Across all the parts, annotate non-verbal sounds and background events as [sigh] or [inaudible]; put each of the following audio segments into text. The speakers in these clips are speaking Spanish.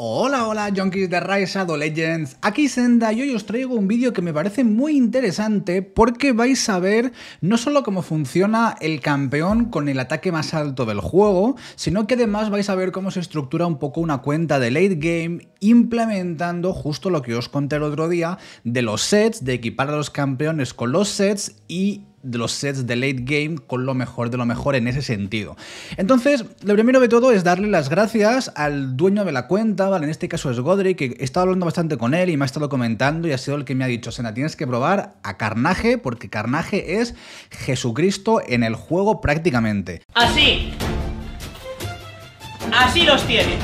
Hola, hola, junkies de Rise Shadow Legends, aquí Senda y hoy os traigo un vídeo que me parece muy interesante porque vais a ver no solo cómo funciona el campeón con el ataque más alto del juego, sino que además vais a ver cómo se estructura un poco una cuenta de late game implementando justo lo que os conté el otro día de los sets, de equipar a los campeones con los sets y de los sets de late game con lo mejor de lo mejor en ese sentido. Entonces, lo primero de todo es darle las gracias al dueño de la cuenta, ¿vale? En este caso es Godric, que he estado hablando bastante con él y me ha estado comentando y ha sido el que me ha dicho, Sena, tienes que probar a Carnaje porque Carnaje es Jesucristo en el juego prácticamente. Así. Así los tiene.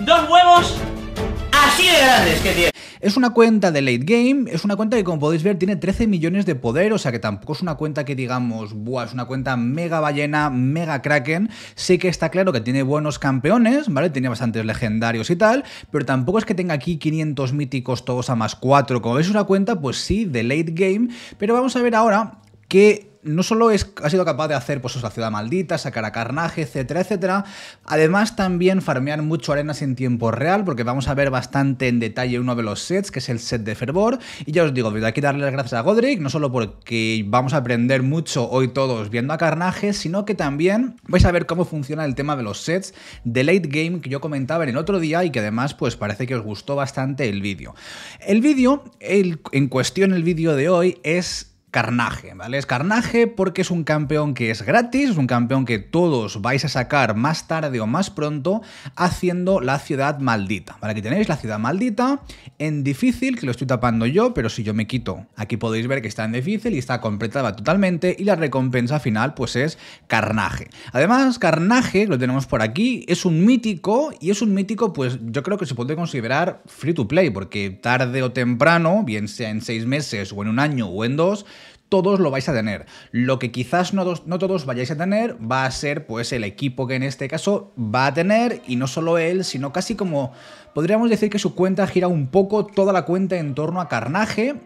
Dos huevos Así de grandes que tiene. Es una cuenta de late game, es una cuenta que como podéis ver tiene 13 millones de poder, o sea que tampoco es una cuenta que digamos, buah, es una cuenta mega ballena, mega kraken. sé que está claro que tiene buenos campeones, ¿vale? Tiene bastantes legendarios y tal, pero tampoco es que tenga aquí 500 míticos todos a más 4. Como veis es una cuenta, pues sí, de late game, pero vamos a ver ahora qué no solo es, ha sido capaz de hacer pues, la ciudad maldita, sacar a carnaje, etcétera, etcétera, además también farmear mucho arenas en tiempo real, porque vamos a ver bastante en detalle uno de los sets, que es el set de fervor, y ya os digo, desde aquí darle las gracias a Godric, no solo porque vamos a aprender mucho hoy todos viendo a carnaje, sino que también vais a ver cómo funciona el tema de los sets de late game que yo comentaba en el otro día y que además pues parece que os gustó bastante el vídeo. El vídeo, en cuestión el vídeo de hoy, es Carnage, ¿vale? Es carnaje porque es un campeón que es gratis, es un campeón que todos vais a sacar más tarde o más pronto haciendo la ciudad maldita. Para ¿Vale? que tenéis la ciudad maldita en difícil, que lo estoy tapando yo, pero si yo me quito, aquí podéis ver que está en difícil y está completada totalmente y la recompensa final pues es Carnage. Además, carnaje, lo tenemos por aquí, es un mítico y es un mítico pues yo creo que se puede considerar free to play porque tarde o temprano, bien sea en seis meses o en un año o en dos, todos lo vais a tener. Lo que quizás no, no todos vayáis a tener va a ser pues el equipo que en este caso va a tener y no solo él, sino casi como podríamos decir que su cuenta gira un poco toda la cuenta en torno a Carnaje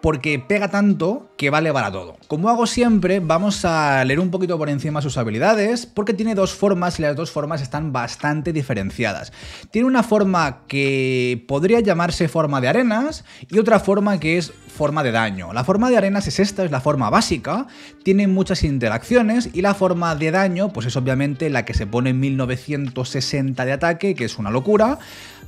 porque pega tanto que vale para todo. Como hago siempre, vamos a leer un poquito por encima sus habilidades, porque tiene dos formas y las dos formas están bastante diferenciadas. Tiene una forma que podría llamarse forma de arenas y otra forma que es forma de daño. La forma de arenas es esta, es la forma básica, tiene muchas interacciones y la forma de daño pues es obviamente la que se pone en 1960 de ataque, que es una locura,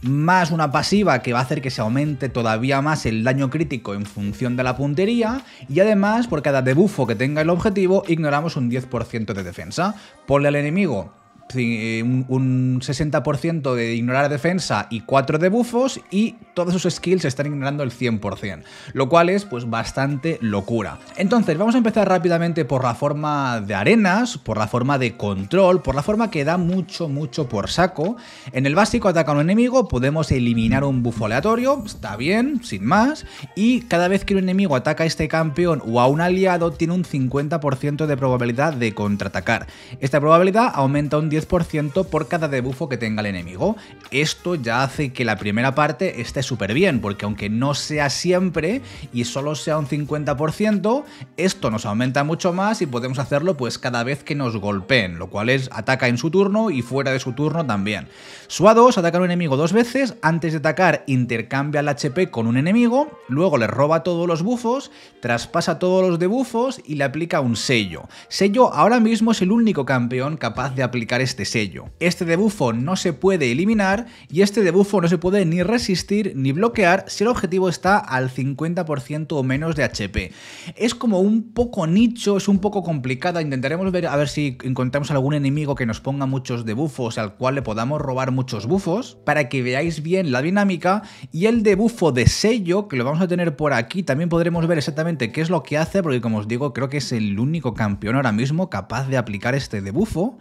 más una pasiva que va a hacer que se aumente todavía más el daño crítico en función de la puntería y además por cada debufo que tenga el objetivo ignoramos un 10% de defensa. Ponle al enemigo eh, un, 60% de ignorar defensa y 4 de bufos y todos sus skills están ignorando el 100%, lo cual es pues bastante locura. Entonces vamos a empezar rápidamente por la forma de arenas, por la forma de control, por la forma que da mucho mucho por saco. En el básico ataca a un enemigo, podemos eliminar un buffo aleatorio, está bien, sin más, y cada vez que un enemigo ataca a este campeón o a un aliado tiene un 50% de probabilidad de contraatacar. Esta probabilidad aumenta un 10 por cada debufo que tenga el enemigo. Esto ya hace que la primera parte esté súper bien, porque aunque no sea siempre y solo sea un 50%, esto nos aumenta mucho más y podemos hacerlo pues cada vez que nos golpeen, lo cual es ataca en su turno y fuera de su turno también. Su A2 ataca a un enemigo dos veces, antes de atacar intercambia el HP con un enemigo, luego le roba todos los bufos, traspasa todos los debufos y le aplica un sello. Sello ahora mismo es el único campeón capaz de aplicar este sello. Este debufo no se puede eliminar y este debufo no se puede ni resistir ni bloquear si el objetivo está al 50% o menos de HP. Es como un poco nicho, es un poco complicada, intentaremos ver a ver si encontramos algún enemigo que nos ponga muchos debufos al cual le podamos robar muchos bufos para que veáis bien la dinámica y el debufo de sello que lo vamos a tener por aquí también podremos ver exactamente qué es lo que hace porque como os digo creo que es el único campeón ahora mismo capaz de aplicar este debufo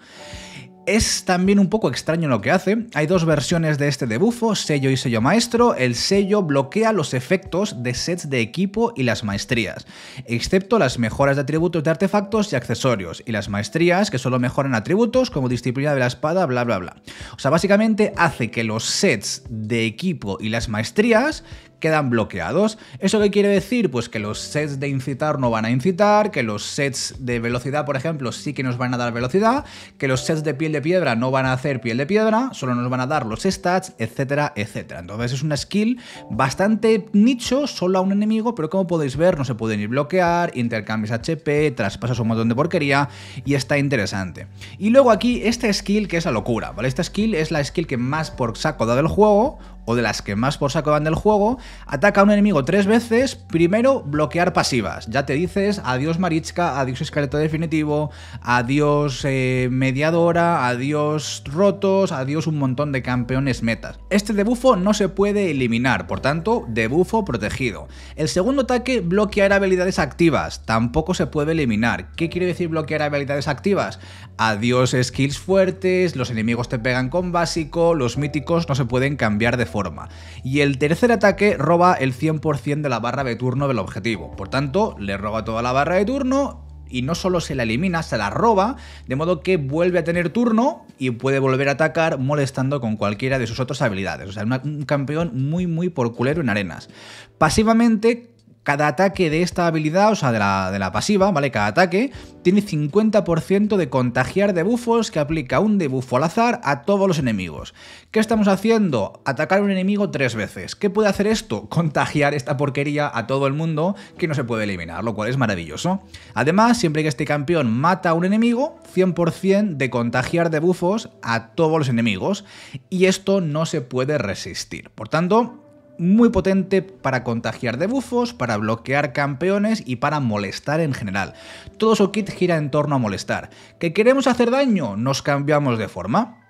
es también un poco extraño lo que hace. Hay dos versiones de este debufo, sello y sello maestro. El sello bloquea los efectos de sets de equipo y las maestrías, excepto las mejoras de atributos de artefactos y accesorios, y las maestrías que solo mejoran atributos como disciplina de la espada, bla, bla, bla. O sea, básicamente hace que los sets de equipo y las maestrías quedan bloqueados. ¿Eso qué quiere decir? Pues que los sets de incitar no van a incitar, que los sets de velocidad, por ejemplo, sí que nos van a dar velocidad, que los sets de piel de piedra no van a hacer piel de piedra, solo nos van a dar los stats, etcétera, etcétera. Entonces es una skill bastante nicho, solo a un enemigo, pero como podéis ver, no se pueden ni bloquear, intercambias HP, traspasas un montón de porquería y está interesante. Y luego aquí, esta skill que es la locura, ¿vale? Esta skill es la skill que más por saco da del juego, o de las que más por saco van del juego, ataca a un enemigo tres veces, primero bloquear pasivas. Ya te dices adiós Marichka, adiós esqueleto definitivo, adiós eh, mediadora, adiós rotos, adiós un montón de campeones metas. Este debufo no se puede eliminar, por tanto, debufo protegido. El segundo ataque, bloquear habilidades activas, tampoco se puede eliminar. ¿Qué quiere decir bloquear habilidades activas? Adiós skills fuertes, los enemigos te pegan con básico, los míticos no se pueden cambiar de forma. Y el tercer ataque roba el 100% de la barra de turno del objetivo. Por tanto, le roba toda la barra de turno y no solo se la elimina, se la roba, de modo que vuelve a tener turno y puede volver a atacar molestando con cualquiera de sus otras habilidades. O sea, un campeón muy, muy por culero en arenas. Pasivamente cada ataque de esta habilidad, o sea, de la, pasiva, ¿vale? Cada ataque tiene 50% de contagiar debufos que aplica un debufo al azar a todos los enemigos. ¿Qué estamos haciendo? Atacar a un enemigo tres veces. ¿Qué puede hacer esto? [laughs] Contagiar esta porquería a todo el mundo que no se puede eliminar, lo cual es maravilloso. Además, siempre que este campeón mata a un enemigo, 100% de contagiar debufos a todos los enemigos. Y esto no se puede resistir. Por tanto, muy potente para contagiar de para bloquear campeones y para molestar en general. Todo su kit gira en torno a molestar. ¿Que queremos hacer daño? Nos cambiamos de forma.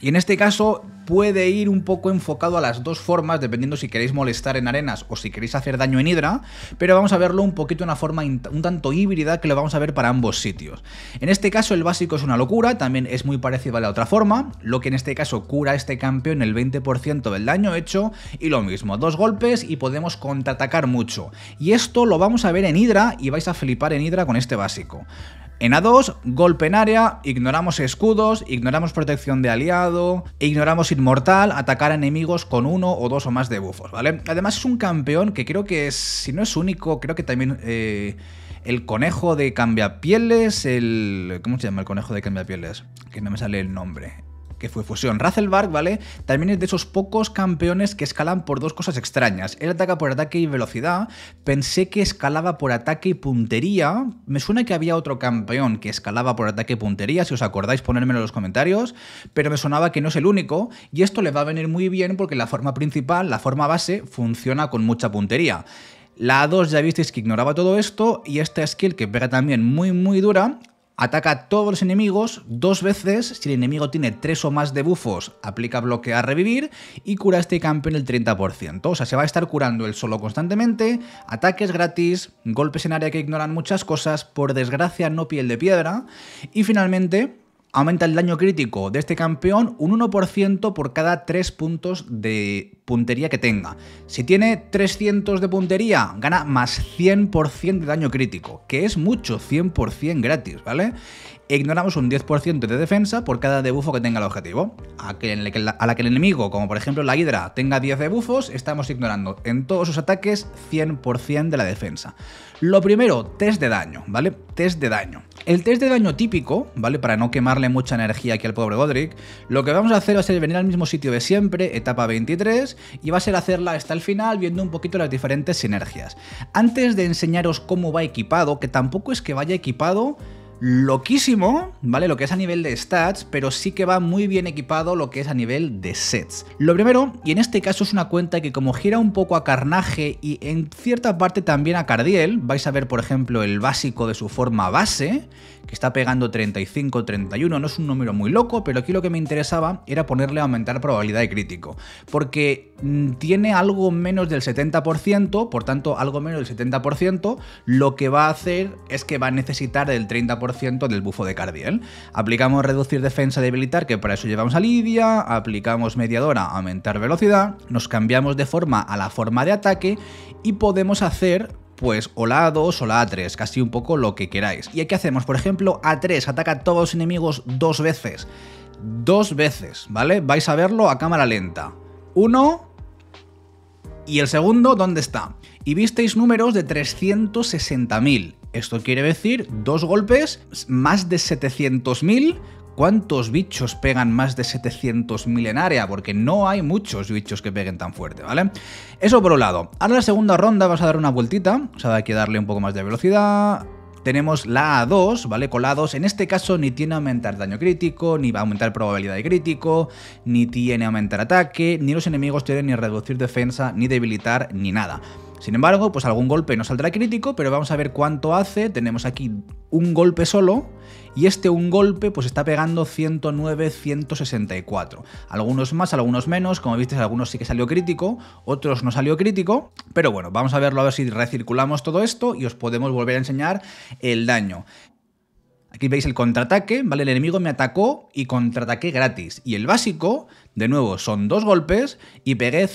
Y en este caso puede ir un poco enfocado a las dos formas, dependiendo si queréis molestar en arenas o si queréis hacer daño en hidra, pero vamos a verlo un poquito en una forma un tanto híbrida que lo vamos a ver para ambos sitios. En este caso el básico es una locura, también es muy parecido a la otra forma, lo que en este caso cura a este campeón el 20% del daño hecho, y lo mismo, dos golpes y podemos contraatacar mucho. Y esto lo vamos a ver en hidra y vais a flipar en hidra con este básico. En A2, golpe en área, ignoramos escudos, ignoramos protección de aliado, ignoramos inmortal, atacar a enemigos con uno o dos o más de bufos, ¿vale? Además es un campeón que creo que, si no es único, creo que también... Eh, el conejo de cambiapieles, el... ¿Cómo se llama el conejo de cambiapieles? Que no me sale el nombre que fue fusión. Razelberg, ¿vale? También es de esos pocos campeones que escalan por dos cosas extrañas. Él ataca por ataque y velocidad. Pensé que escalaba por ataque y puntería. Me suena que había otro campeón que escalaba por ataque y puntería. Si os acordáis, ponérmelo en los comentarios. Pero me sonaba que no es el único. Y esto le va a venir muy bien porque la forma principal, la forma base, funciona con mucha puntería. La 2 ya visteis que ignoraba todo esto y esta skill que pega también muy muy dura Ataca a todos los enemigos dos veces. Si el enemigo tiene tres o más debufos, bufos, aplica a revivir y cura este este en el 30%. O sea, se va a estar curando él solo constantemente, ataques gratis, golpes en área que ignoran muchas cosas, por desgracia no piel de piedra. Y finalmente, Aumenta el daño crítico de este campeón un 1% por cada 3 puntos de puntería que tenga. Si tiene 300 de puntería, gana más 100% de daño crítico, que es mucho, 100% gratis, ¿vale? ignoramos un 10% de defensa por cada debufo que tenga el objetivo. A, a la que el enemigo, como por ejemplo la hidra tenga 10 debufos estamos ignorando en todos sus ataques 100% de la defensa. Lo primero, test de daño, ¿vale? Test de daño. El test de daño típico, ¿vale? Para no quemarle mucha energía aquí al pobre Godric, lo que vamos a hacer va a ser venir al mismo sitio de siempre, etapa 23, y va a ser hacerla hasta el final viendo un poquito las diferentes sinergias. Antes de enseñaros cómo va equipado, que tampoco es que vaya equipado loquísimo, ¿vale? Lo que es a nivel de stats, pero sí que va muy bien equipado lo que es a nivel de sets. Lo primero, y en este caso es una cuenta que como gira un poco a Carnaje y en cierta parte también a Cardiel, vais a ver por ejemplo el básico de su forma base, que está pegando 35, 31, no es un número muy loco, pero aquí lo que me interesaba era ponerle a aumentar probabilidad de crítico, porque mm, tiene algo menos del 70%, por tanto algo menos del 70%, lo que va a hacer es que va a necesitar del 30% del bufo de Cardiel. Aplicamos reducir defensa debilitar, que para eso llevamos a Lidia, aplicamos mediadora, aumentar velocidad, nos cambiamos de forma a la forma de ataque y podemos hacer pues o la A2 o la A3, casi un poco lo que queráis. ¿Y aquí hacemos? Por ejemplo, A3 ataca a todos los enemigos dos veces. Dos veces, ¿vale? Vais a verlo a cámara lenta. Uno... Y el segundo, ¿dónde está? Y visteis números de 360.000. Esto quiere decir dos golpes, más de 700.000 ¿Cuántos bichos pegan más de 700.000 en área? Porque no hay muchos bichos que peguen tan fuerte, ¿vale? Eso por un lado. Ahora la segunda ronda vas a dar una vueltita, o sea, hay que darle un poco más de velocidad, tenemos la A2, ¿vale? colados. en este caso ni tiene aumentar daño crítico, ni va a aumentar probabilidad de crítico, ni tiene aumentar ataque, ni los enemigos tienen ni reducir defensa, ni debilitar, ni nada. Sin embargo, pues algún golpe no saldrá crítico, pero vamos a ver cuánto hace. Tenemos aquí un golpe solo y este un golpe pues está pegando 109, 164. Algunos más, algunos menos, como visteis algunos sí que salió crítico, otros no salió crítico, pero bueno, vamos a verlo a ver si recirculamos todo esto y os podemos volver a enseñar el daño. Aquí veis el contraataque, ¿vale? El enemigo me atacó y contraataqué gratis. Y el básico, de nuevo, son dos golpes y pegué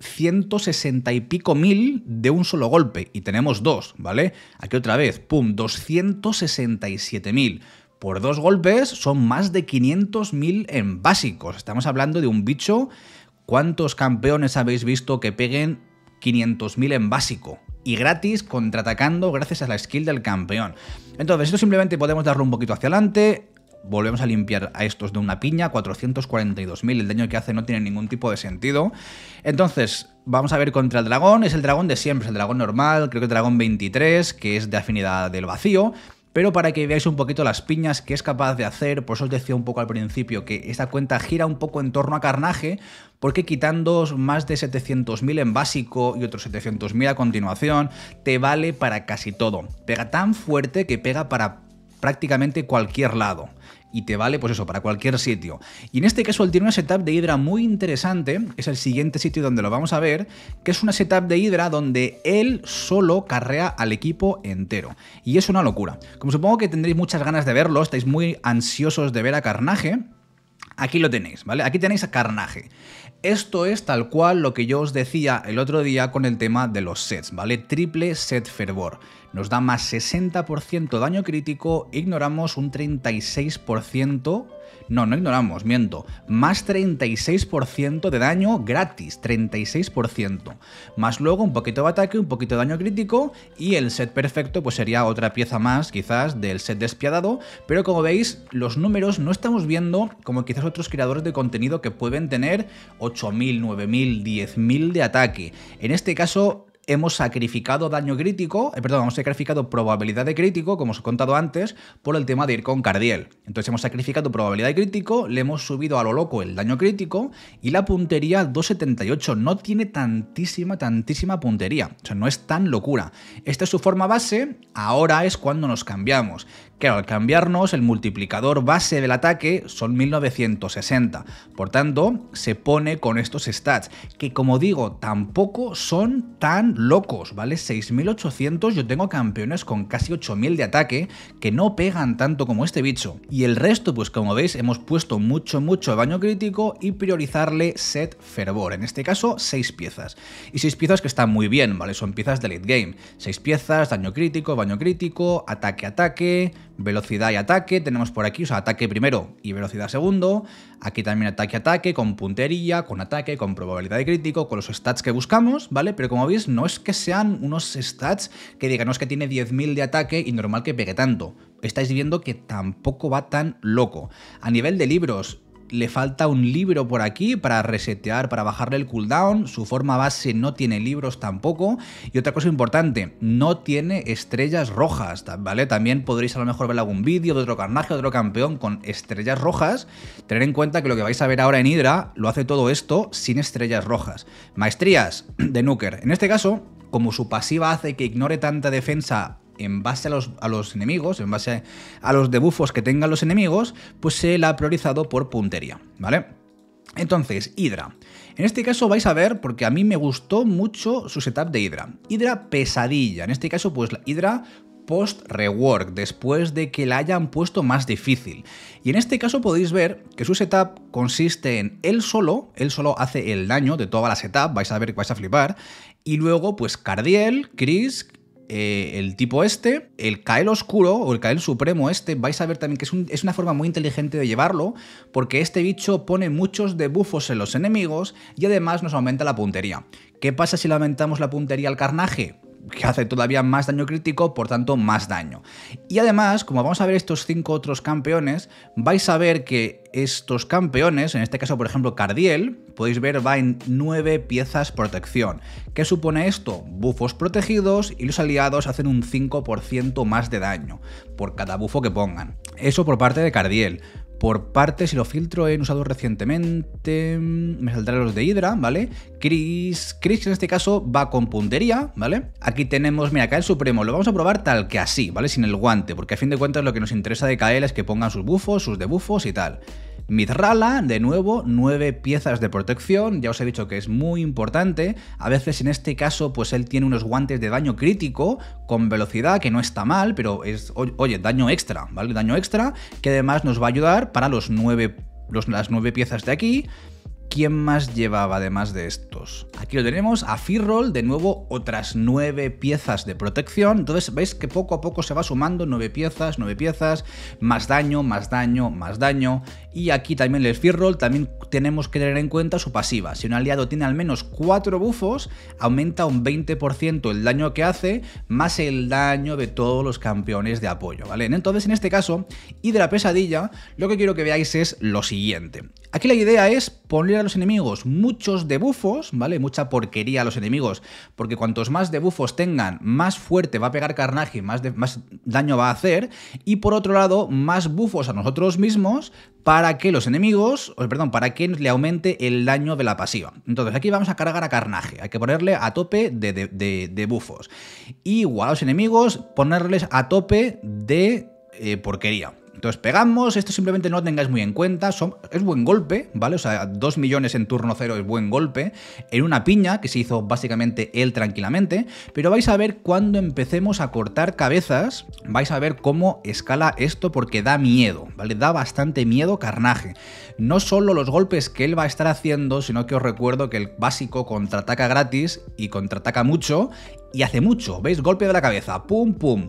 160 y pico mil de un solo golpe. Y tenemos dos, ¿vale? Aquí otra vez, pum, 267 mil por dos golpes son más de 500.000 en básicos. Estamos hablando de un bicho. ¿Cuántos campeones habéis visto que peguen 500.000 en básico? Y gratis, contraatacando gracias a la skill del campeón. Entonces, esto simplemente podemos darlo un poquito hacia adelante. Volvemos a limpiar a estos de una piña. 442.000. El daño que hace no tiene ningún tipo de sentido. Entonces, vamos a ver contra el dragón. Es el dragón de siempre, es el dragón normal. Creo que el dragón 23, que es de afinidad del vacío. Pero para que veáis un poquito las piñas que es capaz de hacer, eso pues os decía un poco al principio que esta cuenta gira un poco en torno a Carnaje, porque quitando más de 700.000 en básico y otros 700.000 a continuación, te vale para casi todo. Pega tan fuerte que pega para prácticamente cualquier lado y te vale, pues eso, para cualquier sitio. Y en este caso él tiene una setup de Hydra muy interesante, es el siguiente sitio donde lo vamos a ver, que es una setup de Hydra donde él solo carrea al equipo entero. Y es una locura. Como supongo que tendréis muchas ganas de verlo, estáis muy ansiosos de ver a Carnage, Aquí lo tenéis, ¿vale? Aquí tenéis a Carnaje. Esto es tal cual lo que yo os decía el otro día con el tema de los sets, ¿vale? Triple set fervor. Nos da más 60% daño crítico, ignoramos un 36% no, no ignoramos, miento, más 36% de daño gratis, 36%. Más luego un poquito de ataque, un poquito de daño crítico y el set perfecto pues sería otra pieza más quizás del set despiadado, pero como veis los números no estamos viendo como quizás otros creadores de contenido que pueden tener 8.000, 9.000, 10.000 de ataque. En este caso hemos sacrificado daño crítico, eh, perdón, hemos sacrificado probabilidad de crítico, como os he contado antes, por el tema de ir con Cardiel. Entonces hemos sacrificado probabilidad de crítico, le hemos subido a lo loco el daño crítico y la puntería 278 no tiene tantísima, tantísima puntería. O sea, no es tan locura. Esta es su forma base, ahora es cuando nos cambiamos. Claro, al cambiarnos el multiplicador base del ataque son 1960. Por tanto, se pone con estos stats, que como digo, tampoco son tan locos, ¿vale? 6800, yo tengo campeones con casi 8000 de ataque que no pegan tanto como este bicho. Y el resto, pues como veis, hemos puesto mucho, mucho daño crítico y priorizarle set fervor. En este caso, 6 piezas. Y 6 piezas que están muy bien, ¿vale? Son piezas de late game. 6 piezas, daño crítico, baño crítico, ataque, ataque, velocidad y ataque, tenemos por aquí, o sea, ataque primero y velocidad segundo, aquí también ataque-ataque, con puntería, con ataque, con probabilidad de crítico, con los stats que buscamos, ¿vale? Pero como veis, no es que sean unos stats que digan, no es que tiene 10.000 de ataque y normal que pegue tanto, estáis viendo que tampoco va tan loco. A nivel de libros, le falta un libro por aquí para resetear, para bajarle el cooldown, su forma base no tiene libros tampoco, y otra cosa importante, no tiene estrellas rojas, ¿vale? También podréis a lo mejor ver algún vídeo de otro carnaje, otro campeón con estrellas rojas, tener en cuenta que lo que vais a ver ahora en Hydra lo hace todo esto sin estrellas rojas. Maestrías de Nuker, en este caso, como su pasiva hace que ignore tanta defensa en base a los, enemigos, en base a los debufos que tengan los enemigos, pues se la ha priorizado por puntería, ¿vale? Entonces, Hydra. En este caso vais a ver, porque a mí me gustó mucho su setup de Hydra. Hydra pesadilla. En este caso, pues Hydra post-rework, después de que la hayan puesto más difícil. Y en este caso podéis ver que su setup consiste en él solo, él solo hace el daño de toda la setup, vais a ver que vais a flipar, y luego pues Cardiel, Chris eh, el tipo este, el Kael Oscuro o el Kael Supremo este, vais a ver también que es, una forma muy inteligente de llevarlo, porque este bicho pone muchos debufos en los enemigos y además nos aumenta la puntería. ¿Qué pasa si le aumentamos la puntería al carnaje? que hace todavía más daño crítico, por tanto más daño. Y además, como vamos a ver estos cinco otros campeones, vais a ver que estos campeones, en este caso por ejemplo Cardiel, podéis ver va en 9 piezas protección. ¿Qué supone esto? Bufos protegidos y los aliados hacen un 5% más de daño por cada bufo que pongan. Eso por parte de Cardiel. Por parte, si lo filtro he usado recientemente, mm, me saldrán los de Hydra, ¿vale? Chris, Chris en este caso va con puntería, ¿vale? Aquí tenemos, mira, acá Supremo, lo vamos a probar tal que así, ¿vale? Sin el guante, porque a fin de cuentas lo que nos interesa de Kael es que pongan sus bufos, sus debufos y tal. Mizrala, de nuevo, nueve piezas de protección, ya os he dicho que es muy importante, a veces en este caso pues él tiene unos guantes de daño crítico con velocidad, que no está mal, pero es, oye, daño extra, ¿vale? Daño extra que además nos va a ayudar para los las nueve piezas de aquí, ¿Quién más llevaba además de estos? Aquí lo tenemos, a Firrol, de nuevo otras nueve piezas de protección. Entonces veis que poco a poco se va sumando nueve piezas, nueve piezas, más daño, más daño, más daño. Y aquí también el Firrol, también tenemos que tener en cuenta su pasiva. Si un aliado tiene al menos cuatro bufos, aumenta un 20% el daño que hace, más el daño de todos los campeones de apoyo, ¿vale? Entonces en este caso, y de la pesadilla, lo que quiero que veáis es lo siguiente. Aquí la idea es poner a los enemigos muchos debufos, ¿vale? Mucha porquería a los enemigos, porque cuantos más debufos tengan, más fuerte va a pegar Carnage, más, más daño va a hacer, y por otro lado, más bufos a nosotros mismos para que los enemigos, perdón, para que le aumente el daño de la pasiva. Entonces aquí vamos a cargar a Carnage, hay que ponerle a tope de, de, bufos. igual a los enemigos, ponerles a tope de eh, porquería. Entonces pegamos, esto simplemente no tengáis muy en cuenta, es buen golpe, ¿vale? O sea, 2 millones en turno cero es buen golpe, en una piña que se hizo básicamente él tranquilamente, pero vais a ver cuando empecemos a cortar cabezas, vais a ver cómo escala esto porque da miedo, ¿vale? Da bastante miedo carnaje. No solo los golpes que él va a estar haciendo, sino que os recuerdo que el básico contraataca gratis y contraataca mucho y hace mucho, ¿veis? Golpe de la cabeza, pum, pum,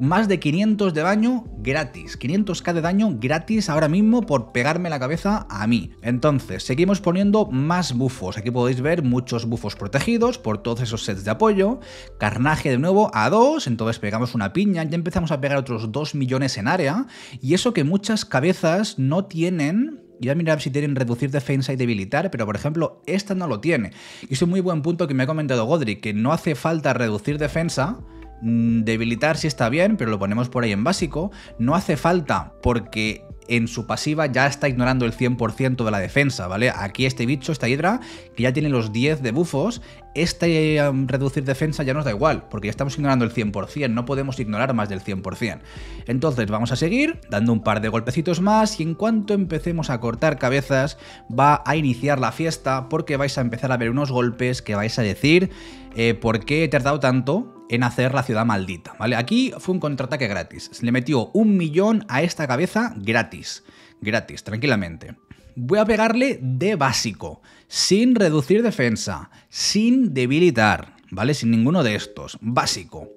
más de 500 de daño gratis, 500k de daño gratis ahora mismo por pegarme la cabeza a mí. Entonces, seguimos poniendo más bufos. Aquí podéis ver muchos bufos protegidos por todos esos sets de apoyo. Carnaje de nuevo a 2, entonces pegamos una piña, ya empezamos a pegar otros 2 millones en área. Y eso que muchas cabezas no tienen ya a mirar si tienen reducir defensa y debilitar, pero por ejemplo, esta no lo tiene. Y es un muy buen punto que me ha comentado Godric, que no hace falta reducir defensa Mm, debilitar si está bien, pero lo ponemos por ahí en básico. No hace falta porque en su pasiva ya está ignorando el 100% de la defensa, ¿vale? Aquí este bicho, esta hidra, que ya tiene los 10 de bufos, este em, reducir defensa ya nos da igual, porque ya estamos ignorando el 100%, no podemos ignorar más del 100%. Entonces vamos a seguir dando un par de golpecitos más y en cuanto empecemos a cortar cabezas va a iniciar la fiesta porque vais a empezar a ver unos golpes que vais a decir eh, ¿por qué he tardado tanto? en hacer la ciudad maldita, ¿vale? Aquí fue un contraataque gratis. le metió un millón a esta cabeza gratis. Gratis, tranquilamente. Voy a pegarle de básico, sin reducir defensa, sin debilitar, ¿vale? Sin ninguno de estos. Básico.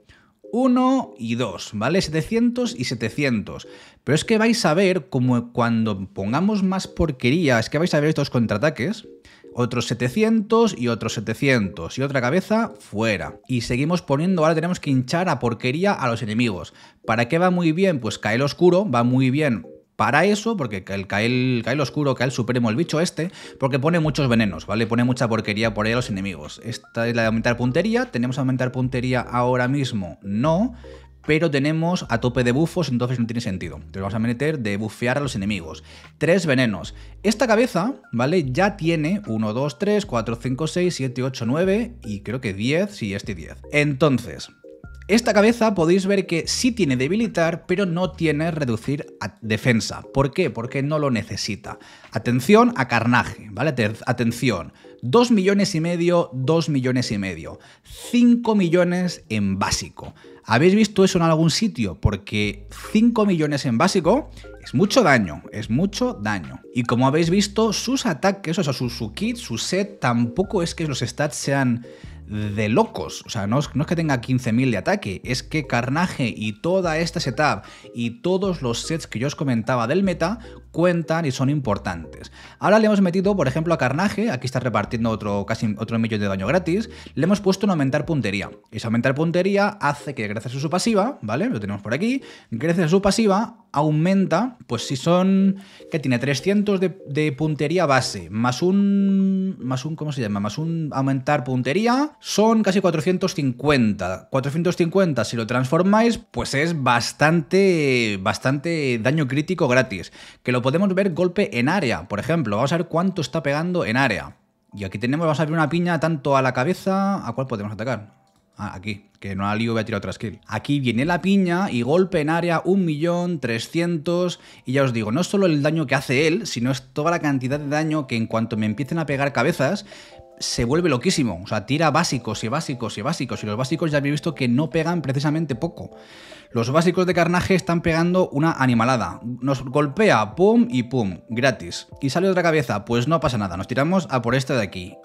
1 y 2, ¿vale? 700 y 700. Pero es que vais a ver como cuando pongamos más porquería, es que vais a ver estos contraataques, otros 700 y otros 700 y otra cabeza fuera. Y seguimos poniendo, ahora tenemos que hinchar a porquería a los enemigos. ¿Para qué va muy bien? Pues cae el Oscuro va muy bien para eso, porque el oscuro, el Oscuro, Kael Supremo, el bicho este, porque pone muchos venenos, ¿vale? Pone mucha porquería por ahí a los enemigos. Esta es la de aumentar puntería, tenemos aumentar puntería ahora mismo, no, pero tenemos a tope de bufos, entonces no tiene sentido. Te vamos a meter de bufear a los enemigos. Tres venenos. Esta cabeza, ¿vale? Ya tiene 1, 2, 3, 4, 5, 6, 7, 8, 9 y creo que 10, sí, este 10. Entonces, esta cabeza podéis ver que sí tiene debilitar, pero no tiene reducir a defensa. ¿Por qué? Porque no lo necesita. Atención a carnaje, ¿vale? Atención. 2 millones y medio, 2 millones y medio. 5 millones en básico. ¿Habéis visto eso en algún sitio? Porque 5 millones en básico es mucho daño, es mucho daño. Y como habéis visto, sus ataques, o sea, su, su kit, su set, tampoco es que los stats sean de locos. O sea, no es, no es que tenga 15.000 de ataque, es que Carnage y toda esta setup y todos los sets que yo os comentaba del meta cuentan y son importantes. Ahora le hemos metido, por ejemplo, a Carnaje, aquí está repartiendo otro casi otro millón de daño gratis, le hemos puesto un aumentar puntería. Y ese aumentar puntería hace que gracias a su pasiva, ¿vale? Lo tenemos por aquí, gracias a su pasiva aumenta, pues si son, que tiene 300 de, puntería base, más un, más un, ¿cómo se llama? Más un aumentar puntería, son casi 450. 450, si lo transformáis, pues es bastante, bastante daño crítico gratis. Que lo podemos ver golpe en área, por ejemplo. Vamos a ver cuánto está pegando en área. Y aquí tenemos, vamos a abrir una piña tanto a la cabeza, ¿a cuál podemos atacar? Ah, aquí, que no la lío, voy a tirar otra skill. Aquí viene la piña y golpe en área 1.300.000 y ya os digo, no solo el daño que hace él, sino es toda la cantidad de daño que en cuanto me empiecen a pegar cabezas, se vuelve loquísimo. O sea, tira básicos y básicos y básicos. Y los básicos ya habéis visto que no pegan precisamente poco. Los básicos de carnaje están pegando una animalada. Nos golpea, pum y pum, gratis. Y sale otra cabeza, pues no pasa nada. Nos tiramos a por esta de aquí.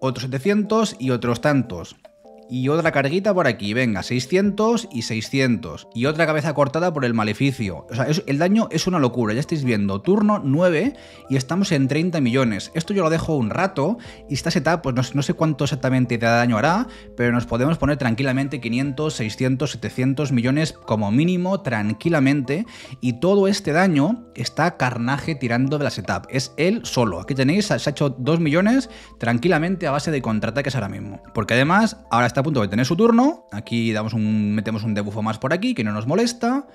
Otros 700 y otros tantos y otra carguita por aquí, venga, 600 y 600, y otra cabeza cortada por el maleficio. O sea, el daño es una locura, ya estáis viendo, turno 9 y estamos en 30 millones. Esto yo lo dejo un rato y esta setup, pues no, sé cuánto exactamente de daño hará, pero nos podemos poner tranquilamente 500, 600, 700 millones como mínimo, tranquilamente, y todo este daño está carnaje tirando de la setup, es él solo. Aquí tenéis, se ha hecho 2 millones tranquilamente a base de contraataques ahora mismo, porque además ahora está punto de tener su turno. Aquí damos un, metemos un debufo más por aquí, que no nos molesta.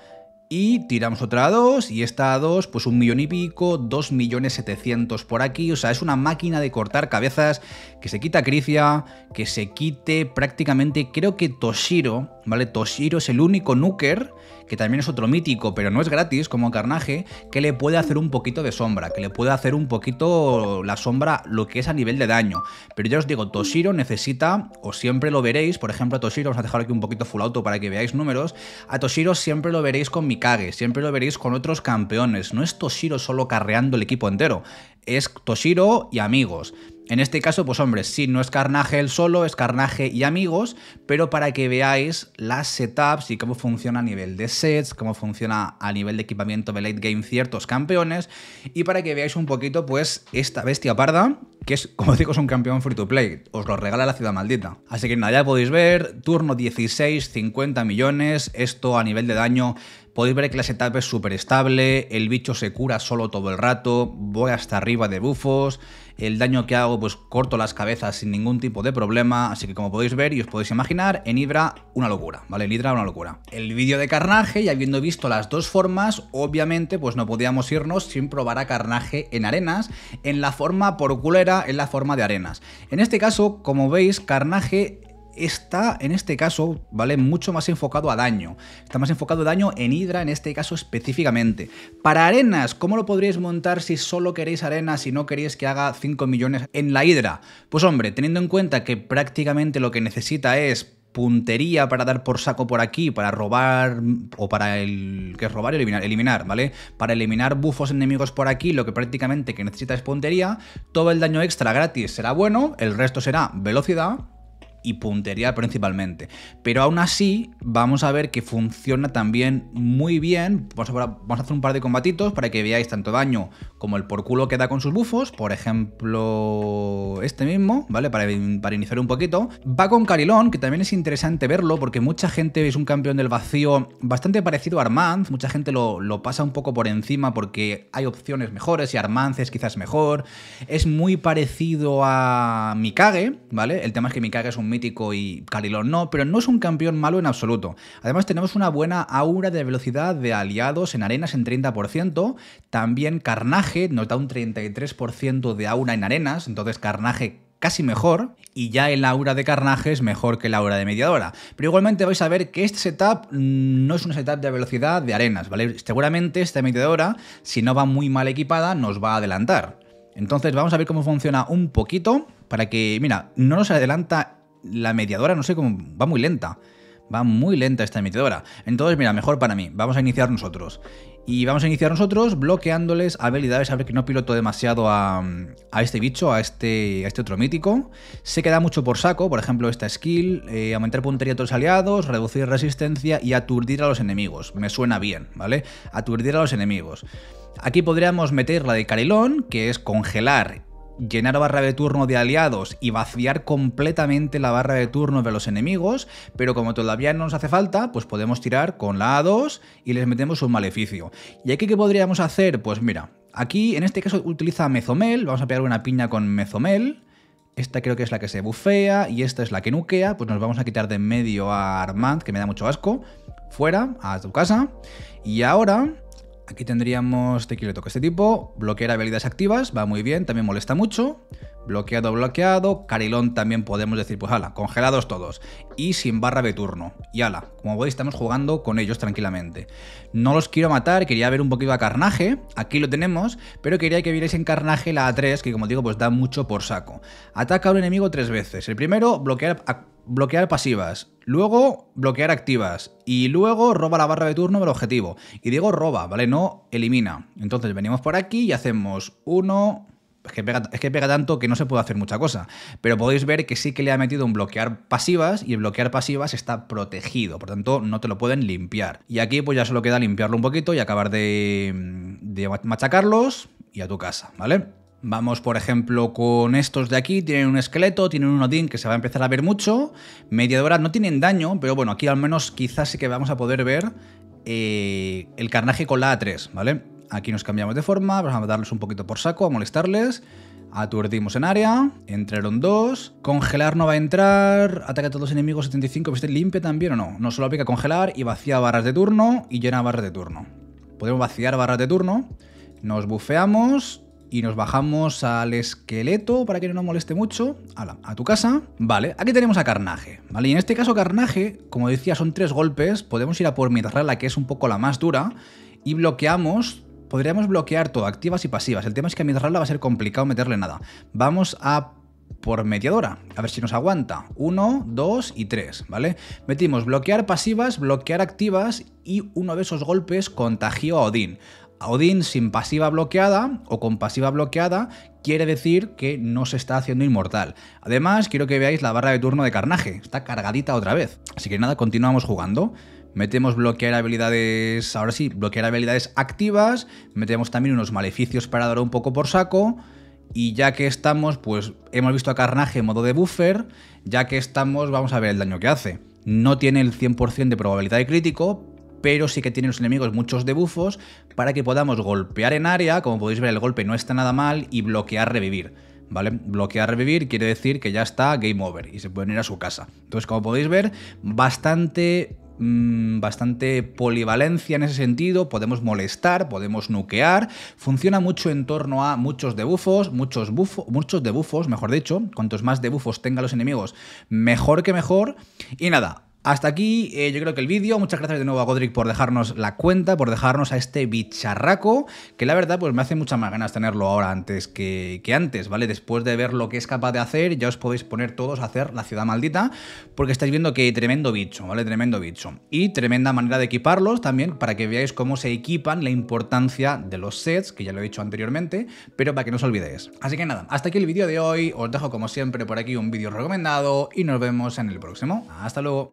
Y tiramos otra a 2, y esta a 2, pues un millón y pico, 2 millones 700 por aquí. O sea, es una máquina de cortar cabezas que se quita Cricia, que se quite prácticamente, creo que Toshiro, ¿vale? Toshiro es el único nuker que también es otro mítico, pero no es gratis como carnaje, que le puede hacer un poquito de sombra, que le puede hacer un poquito la sombra lo que es a nivel de daño. Pero ya os digo, Toshiro necesita, o siempre lo veréis, por ejemplo a Toshiro, os a dejar aquí un poquito full auto para que veáis números, a Toshiro siempre lo veréis con Mikage, siempre lo veréis con otros campeones, no es Toshiro solo carreando el equipo entero, es Toshiro y amigos. En este caso, pues hombre, sí, no es Carnaje él solo, es Carnaje y amigos, pero para que veáis las setups y cómo funciona a nivel de sets, cómo funciona a nivel de equipamiento de late game ciertos campeones, y para que veáis un poquito, pues, esta bestia parda, que es, como digo, es un campeón free to play, os lo regala la ciudad maldita. Así que nada, ya podéis ver, turno 16, 50 millones, esto a nivel de daño Podéis ver que la setup es súper estable, el bicho se cura solo todo el rato, voy hasta arriba de bufos, el daño que hago pues corto las cabezas sin ningún tipo de problema, así que como podéis ver y os podéis imaginar, en Hydra una locura, ¿vale? En Hydra una locura. El vídeo de Carnaje, y habiendo visto las dos formas, obviamente pues no podíamos irnos sin probar a Carnaje en arenas, en la forma por culera, en la forma de arenas. En este caso, como veis, Carnaje está en este caso, ¿vale? Mucho más enfocado a daño. Está más enfocado a daño en Hydra en este caso específicamente. Para arenas, ¿cómo lo podríais montar si solo queréis arenas y no queréis que haga 5 millones en la hidra? Pues hombre, teniendo en cuenta que prácticamente lo que necesita es puntería para dar por saco por aquí, para robar o para el que es robar eliminar, eliminar, ¿vale? Para eliminar bufos enemigos por aquí, lo que prácticamente que necesita es puntería, todo el daño extra gratis será bueno, el resto será velocidad y puntería principalmente. Pero aún así, vamos a ver que funciona también muy bien. Vamos a, hacer un par de combatitos para que veáis tanto daño como el por culo que da con sus bufos. Por ejemplo, este mismo, ¿vale? Para, para iniciar un poquito. Va con Carilón, que también es interesante verlo porque mucha gente es un campeón del vacío bastante parecido a armand Mucha gente lo, lo pasa un poco por encima porque hay opciones mejores y Armanz es quizás mejor. Es muy parecido a Mikage, ¿vale? El tema es que Mikage es un mítico y Carilón no, pero no es un campeón malo en absoluto. Además tenemos una buena aura de velocidad de aliados en arenas en 30%, también Carnaje nos da un 33% de aura en arenas, entonces Carnaje casi mejor, y ya el aura de carnaje es mejor que la aura de mediadora. Pero igualmente vais a ver que este setup mm, no es un setup de velocidad de arenas, ¿vale? Seguramente esta mediadora, si no va muy mal equipada, nos va a adelantar. Entonces vamos a ver cómo funciona un poquito para que, mira, no nos adelanta la mediadora, no sé cómo, va muy lenta. Va muy lenta esta mediadora. Entonces, mira, mejor para mí, vamos a iniciar nosotros. Y vamos a iniciar nosotros bloqueándoles habilidades, a ver que no piloto demasiado a, este bicho, a este, este otro mítico. Se queda mucho por saco, por ejemplo, esta skill, eh, aumentar puntería a todos los aliados, reducir resistencia y aturdir a los enemigos. Me suena bien, ¿vale? Aturdir a los enemigos. Aquí podríamos meter la de Carilón, que es congelar llenar barra de turno de aliados y vaciar completamente la barra de turno de los enemigos, pero como todavía no nos hace falta, pues podemos tirar con la A2 y les metemos un maleficio. ¿Y aquí qué podríamos hacer? Pues mira, aquí en este caso utiliza Mezomel, vamos a pegar una piña con Mezomel, esta creo que es la que se bufea y esta es la que nuquea, pues nos vamos a quitar de en medio a Armand, que me da mucho asco, fuera, a tu casa, y ahora Aquí tendríamos quiero toca este tipo, bloquear habilidades activas, va muy bien, también molesta mucho. Bloqueado, bloqueado. Carilón también podemos decir, pues ala, congelados todos. Y sin barra de turno. Y ala, como veis, estamos jugando con ellos tranquilamente. No los quiero matar, quería ver un poquito a Carnaje. Aquí lo tenemos, pero quería que vierais en Carnaje la A3, que como digo, pues da mucho por saco. Ataca a un enemigo tres veces. El primero, bloquear, bloquear pasivas. Luego, bloquear activas. Y luego, roba la barra de turno del objetivo. Y digo roba, ¿vale? No elimina. Entonces, venimos por aquí y hacemos uno es que, pega, tanto que no se puede hacer mucha cosa. Pero podéis ver que sí que le ha metido un bloquear pasivas y el bloquear pasivas está protegido, por tanto no te lo pueden limpiar. Y aquí pues ya solo queda limpiarlo un poquito y acabar de, machacarlos y a tu casa, ¿vale? Vamos, por ejemplo, con estos de aquí, tienen un esqueleto, tienen un Odin que se va a empezar a ver mucho, Mediadora, no tienen daño, pero bueno, aquí al menos quizás sí que vamos a poder ver eh, el carnaje con la A3, ¿vale? Aquí nos cambiamos de forma, vamos a darles un poquito por saco, a molestarles. Aturdimos en área, entraron dos, congelar no va a entrar, Ataca a todos los enemigos 75, ¿viste limpia también o no? No solo aplica congelar y vacía barras de turno y llena barras de turno. Podemos vaciar barras de turno, nos bufeamos y nos bajamos al esqueleto para que no nos moleste mucho. la, a tu casa. Vale, aquí tenemos a Carnaje, ¿vale? Y en este caso Carnaje, como decía, son tres golpes, podemos ir a por Mitrala, que es un poco la más dura, y bloqueamos podríamos bloquear todo, activas y pasivas. El tema es que a Midrala va a ser complicado meterle nada. Vamos a por mediadora, a ver si nos aguanta. 1, 2 y 3, ¿vale? Metimos bloquear pasivas, bloquear activas y uno de esos golpes contagió a Odín. A Odín sin pasiva bloqueada o con pasiva bloqueada quiere decir que no se está haciendo inmortal. Además, quiero que veáis la barra de turno de carnaje, está cargadita otra vez. Así que nada, continuamos jugando. Metemos bloquear habilidades, ahora sí, bloquear habilidades activas, metemos también unos maleficios para dar un poco por saco. Y ya que estamos, pues hemos visto a Carnaje en modo de buffer, ya que estamos, vamos a ver el daño que hace. No tiene el 100% de probabilidad de crítico, pero sí que tiene los enemigos muchos debufos para que podamos golpear en área, como podéis ver el golpe no está nada mal, y bloquear revivir. ¿Vale? Bloquear revivir quiere decir que ya está game over y se pueden ir a su casa. Entonces, como podéis ver, bastante Mm, bastante polivalencia en ese sentido, podemos molestar, podemos nuquear, funciona mucho en torno a muchos debufos, muchos, bufo, muchos debufos, mejor dicho, cuantos más debufos tengan los enemigos, mejor que mejor, y nada, hasta aquí, eh, yo creo que el vídeo. Muchas gracias de nuevo a Godric por dejarnos la cuenta, por dejarnos a este bicharraco, que la verdad pues me hace muchas más ganas tenerlo ahora antes que, que, antes, ¿vale? Después de ver lo que es capaz de hacer, ya os podéis poner todos a hacer la ciudad maldita, porque estáis viendo que tremendo bicho, ¿vale? Tremendo bicho. Y tremenda manera de equiparlos también, para que veáis cómo se equipan, la importancia de los sets, que ya lo he dicho anteriormente, pero para que no os olvidéis. Así que nada, hasta aquí el vídeo de hoy. Os dejo como siempre por aquí un vídeo recomendado y nos vemos en el próximo. Hasta luego.